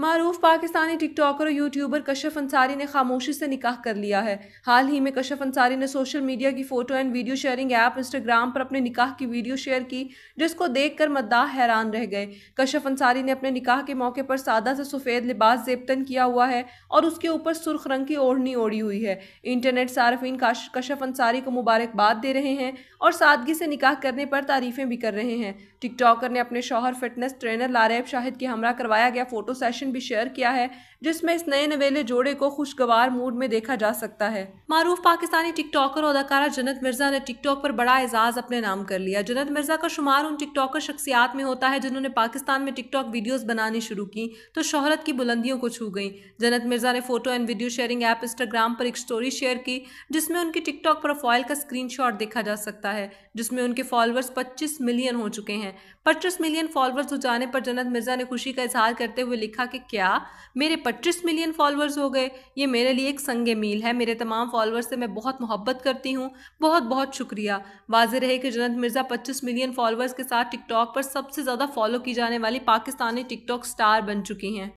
मरूफ Pakistani TikToker और YouTuber Kashaf Ansari ने खामोशी से निकाह कर लिया है हाल ही में कशफ अंसारी ने सोशल मीडिया की photo and video sharing app Instagram पर अपने निकाह की वीडियो शेयर की जिसको देख कर मद्दाह हैरान रह गए कशफ अंसारी ने अपने निकाह के मौके पर सादा से सफ़ेद लिबास जेबतन किया हुआ है और उसके ऊपर सुर्ख रंग की ओढ़नी ओढ़ी हुई है इंटरनेट सार्फिन कशफ अंसारी को मुबारकबाद दे रहे हैं और सादगी से निकाह करने पर तारीफ़ें भी कर रहे हैं टिकटॉकर ने अपने शौहर फिटनेस ट्रेनर लारेब शाहिद के हमरा करवाया गया फ़ोटो सेशन डिस्क्रिप्शन भी शेयर किया है जिसमें इस नए नवेले जोड़े को खुशगवार मूड में देखा जा सकता है मारूफ पाकिस्तानी टिकटॉकर और अदाकारा जनत मिर्जा ने टिकटॉक पर बड़ा एजाज अपने नाम कर लिया जनत मिर्जा का शुमार उन टिकटॉकर शख्सियात में होता है जिन्होंने पाकिस्तान में टिकटॉक वीडियोज बनानी शुरू की तो शोहरत की बुलंदियों को छू गई जनत मिर्जा ने photo and video sharing app Instagram पर एक स्टोरी शेयर की जिसमें उनकी टिकटॉक प्रोफाइल का स्क्रीन देखा जा सकता है जिसमें उनके फॉलोअर्स पच्चीस मिलियन हो चुके हैं पच्चीस मिलियन फॉलोअर्स हो जाने पर जनत मिर्जा ने खुशी का इजहार करते हुए लिखा कि क्या मेरे पच्चीस मिलियन फॉलोअर्स हो गए ये मेरे लिए एक संग मील है मेरे तमाम फॉलोअर्स से मैं बहुत मोहब्बत करती हूँ बहुत बहुत शुक्रिया वाज रहे कि जनत मिर्ज़ा पच्चीस मिलियन फॉलोअर्स के साथ टिकटॉक पर सबसे ज़्यादा फॉलो की जाने वाली पाकिस्तानी टिकटॉक स्टार बन चुकी हैं